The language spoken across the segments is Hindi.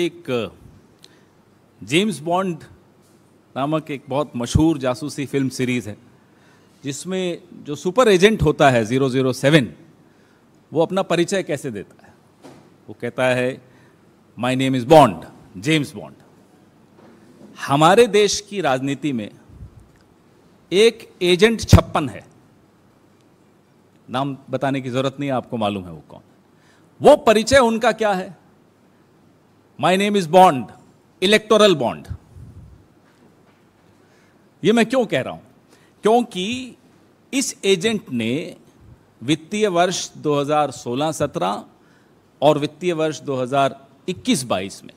एक जेम्स बॉन्ड नामक एक बहुत मशहूर जासूसी फिल्म सीरीज़ है जिसमें जो सुपर एजेंट होता है 007 वो अपना परिचय कैसे देता है वो कहता है my name is Bond James Bond हमारे देश की राजनीति में एक एजेंट छप्पन है नाम बताने की ज़रूरत नहीं आपको मालूम है वो कौन वो परिचय उनका क्या है my name is Bond electoral bond ये मैं क्यों कह रहा हूं क्योंकि इस एजेंट ने वित्तीय वर्ष 2016-17 और वित्तीय वर्ष 2021-22 में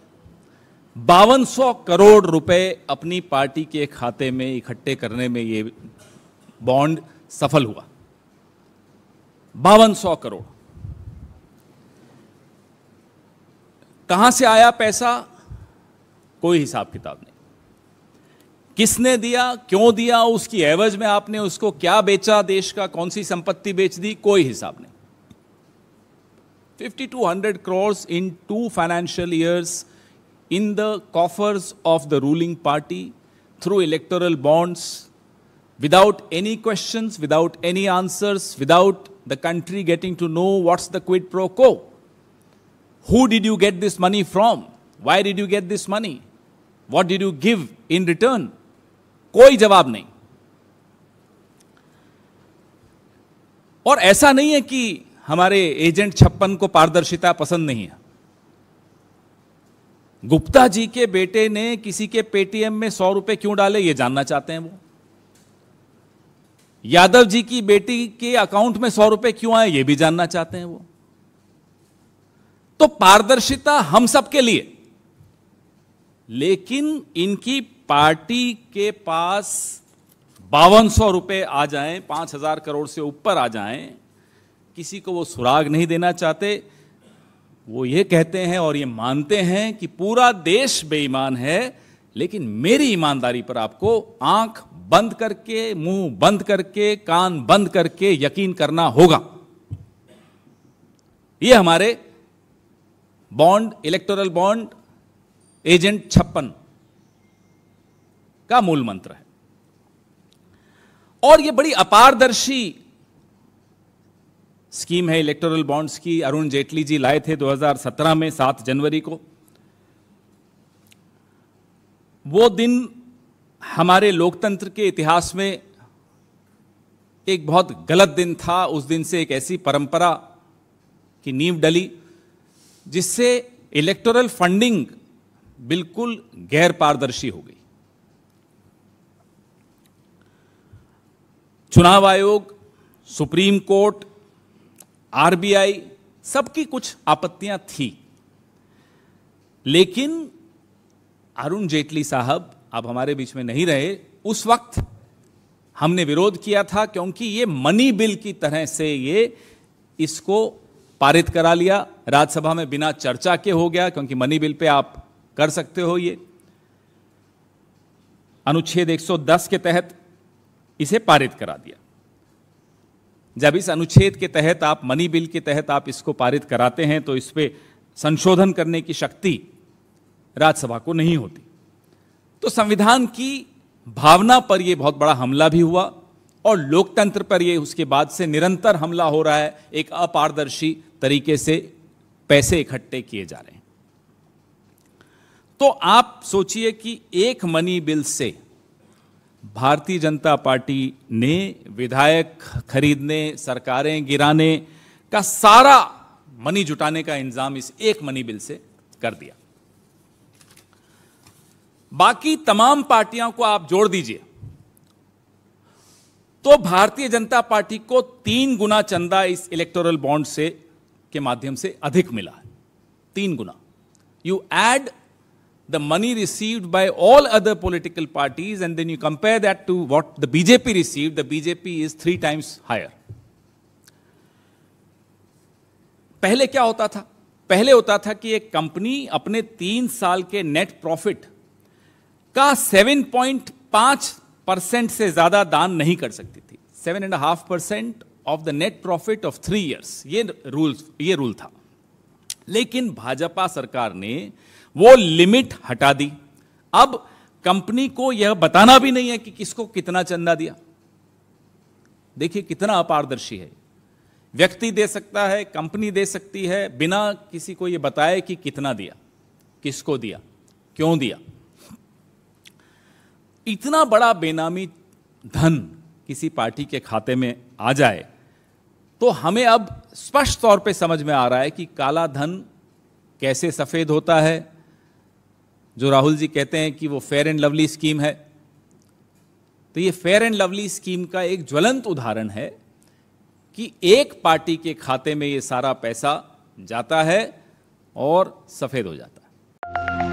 बावन करोड़ रुपए अपनी पार्टी के खाते में इकट्ठे करने में ये बॉन्ड सफल हुआ बावन करोड़ कहां से आया पैसा कोई हिसाब किताब नहीं किसने दिया क्यों दिया उसकी एवज में आपने उसको क्या बेचा देश का कौन सी संपत्ति बेच दी कोई हिसाब नहीं 5200 crore in two financial years in the coffers of the ruling party through electoral bonds without any questions without any answers without the country getting to know what's the quid pro quo Who did you get this money from? Why did you get this money? What did you give in return? कोई जवाब नहीं और ऐसा नहीं है कि हमारे एजेंट छप्पन को पारदर्शिता पसंद नहीं है गुप्ता जी के बेटे ने किसी के पेटीएम में सौ रुपए क्यों डाले ये जानना चाहते हैं वो यादव जी की बेटी के अकाउंट में सौ रुपए क्यों आए ये भी जानना चाहते हैं वो तो पारदर्शिता हम सबके लिए लेकिन इनकी पार्टी के पास बावन सौ रुपये आ जाएं पांच हजार करोड़ से ऊपर आ जाएं किसी को वो सुराग नहीं देना चाहते वो ये कहते हैं और ये मानते हैं कि पूरा देश बेईमान है लेकिन मेरी ईमानदारी पर आपको आंख बंद करके मुंह बंद करके कान बंद करके यकीन करना होगा ये हमारे बॉन्ड इलेक्टोरल बॉन्ड एजेंट छप्पन का मूल मंत्र है और यह बड़ी अपारदर्शी स्कीम है इलेक्टोरल बॉन्ड्स की अरुण जेटली जी लाए थे 2017 में 7 जनवरी को वो दिन हमारे लोकतंत्र के इतिहास में एक बहुत गलत दिन था उस दिन से एक ऐसी परंपरा की नींव डली जिससे इलेक्टोरल फंडिंग बिल्कुल गैर पारदर्शी हो गई चुनाव आयोग सुप्रीम कोर्ट आरबीआई सबकी कुछ आपत्तियां थी लेकिन अरुण जेटली साहब अब हमारे बीच में नहीं रहे उस वक्त हमने विरोध किया था क्योंकि ये मनी बिल की तरह से ये इसको पारित करा लिया राज्यसभा में बिना चर्चा के हो गया क्योंकि मनी बिल पे आप कर सकते हो ये अनुच्छेद 110 के तहत इसे पारित करा दिया जब इस अनुच्छेद के तहत आप मनी बिल के तहत आप इसको पारित कराते हैं तो इस पर संशोधन करने की शक्ति राज्यसभा को नहीं होती तो संविधान की भावना पर यह बहुत बड़ा हमला भी हुआ और लोकतंत्र पर ये उसके बाद से निरंतर हमला हो रहा है एक अपारदर्शी तरीके से पैसे इकट्ठे किए जा रहे हैं तो आप सोचिए कि एक मनी बिल से भारतीय जनता पार्टी ने विधायक खरीदने सरकारें गिराने का सारा मनी जुटाने का इंतजाम इस एक मनी बिल से कर दिया बाकी तमाम पार्टियों को आप जोड़ दीजिए तो भारतीय जनता पार्टी को तीन गुना चंदा इस इलेक्टोरल बॉन्ड से के माध्यम से अधिक मिला तीन गुना you add the money received by all other political parties and then you compare that to what the BJP receive the BJP is three times higher पहले क्या होता था पहले होता था कि एक कंपनी अपने तीन साल के नेट प्रॉफिट का सेवन पॉइंट पांच परसेंट से ज़्यादा दान नहीं कर सकती थी seven and half percent of the net profit of three years ये रूल ये रूल था लेकिन भाजपा सरकार ने वो लिमिट हटा दी अब कंपनी को यह बताना भी नहीं है कि किसको कितना चंदा दिया देखिए कितना अपारदर्शी है व्यक्ति दे सकता है कंपनी दे सकती है बिना किसी को यह बताए कि कितना दिया किसको दिया क्यों दिया इतना बड़ा बेनामी धन किसी पार्टी के खाते में आ जाए तो हमें अब स्पष्ट तौर पे समझ में आ रहा है कि काला धन कैसे सफ़ेद होता है जो राहुल जी कहते हैं कि वो फेयर एंड लवली स्कीम है तो ये फेयर एंड लवली स्कीम का एक ज्वलंत उदाहरण है कि एक पार्टी के खाते में ये सारा पैसा जाता है और सफ़ेद हो जाता है